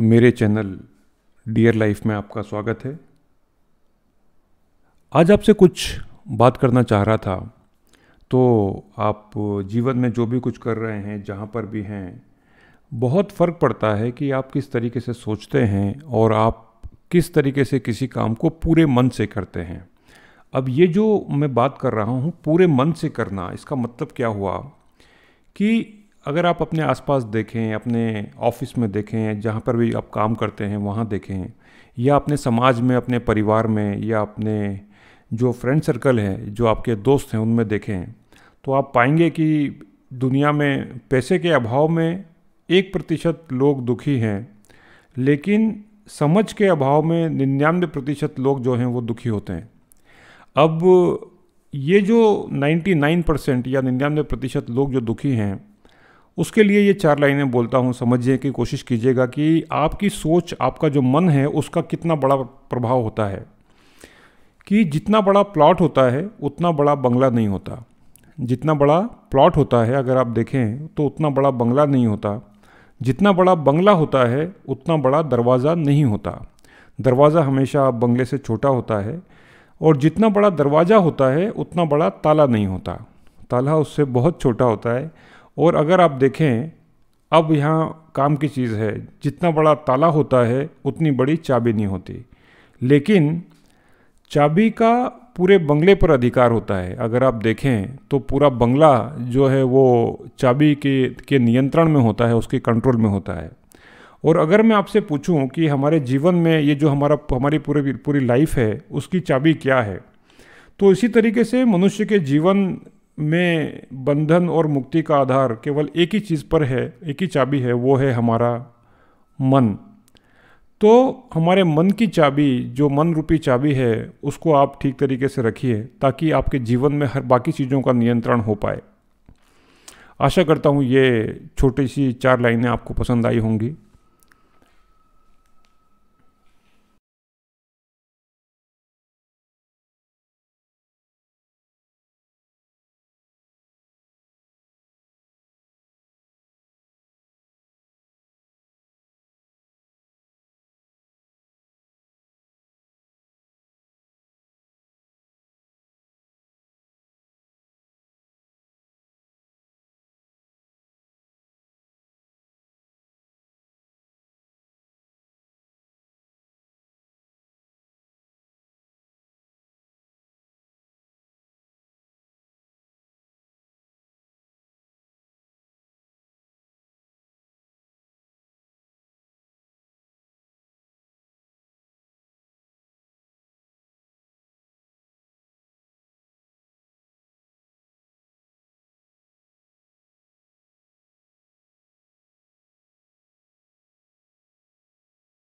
मेरे channel dear life में आपका स्वागत है आज आपसे कुछ बात करना चाह रहा था तो आप जीवन में जो भी कुछ कर रहे हैं जहाँ पर भी हैं बहुत फ़र्क पड़ता है कि आप किस तरीके से सोचते हैं और आप किस तरीके से किसी काम को पूरे मन से करते हैं अब ये जो मैं बात कर रहा हूँ पूरे मन से करना इसका मतलब क्या हुआ कि अगर आप अपने आसपास देखें अपने ऑफिस में देखें जहाँ पर भी आप काम करते हैं वहाँ देखें या अपने समाज में अपने परिवार में या अपने जो फ्रेंड सर्कल है जो आपके दोस्त हैं उनमें देखें तो आप पाएंगे कि दुनिया में पैसे के अभाव में एक प्रतिशत लोग दुखी हैं लेकिन समझ के अभाव में निन्यानवे प्रतिशत लोग जो हैं वो दुखी होते हैं अब ये जो 99 परसेंट या निन्यानवे प्रतिशत लोग जो दुखी हैं उसके लिए ये चार लाइनें बोलता हूँ समझिए कि कोशिश कीजिएगा कि आपकी सोच आपका जो मन है उसका कितना बड़ा प्रभाव होता है कि जितना बड़ा प्लॉट होता है उतना बड़ा बंगला नहीं होता जितना बड़ा प्लॉट होता है अगर आप देखें तो उतना बड़ा बंगला नहीं होता जितना बड़ा बंगला होता है उतना बड़ा दरवाज़ा नहीं होता दरवाज़ा हमेशा बंगले से छोटा होता है और जितना बड़ा दरवाज़ा होता है उतना बड़ा ताला नहीं होता ताला उससे बहुत छोटा होता है और अगर आप देखें अब यहाँ काम की चीज़ है जितना बड़ा ताला होता है उतनी बड़ी चाबी नहीं होती लेकिन चाबी का पूरे बंगले पर अधिकार होता है अगर आप देखें तो पूरा बंगला जो है वो चाबी के के नियंत्रण में होता है उसके कंट्रोल में होता है और अगर मैं आपसे पूछूं कि हमारे जीवन में ये जो हमारा हमारी पूरे पूरी लाइफ है उसकी चाबी क्या है तो इसी तरीके से मनुष्य के जीवन में बंधन और मुक्ति का आधार केवल एक ही चीज़ पर है एक ही चाबी है वो है हमारा मन तो हमारे मन की चाबी जो मन रूपी चाबी है उसको आप ठीक तरीके से रखिए ताकि आपके जीवन में हर बाकी चीज़ों का नियंत्रण हो पाए आशा करता हूँ ये छोटी सी चार लाइनें आपको पसंद आई होंगी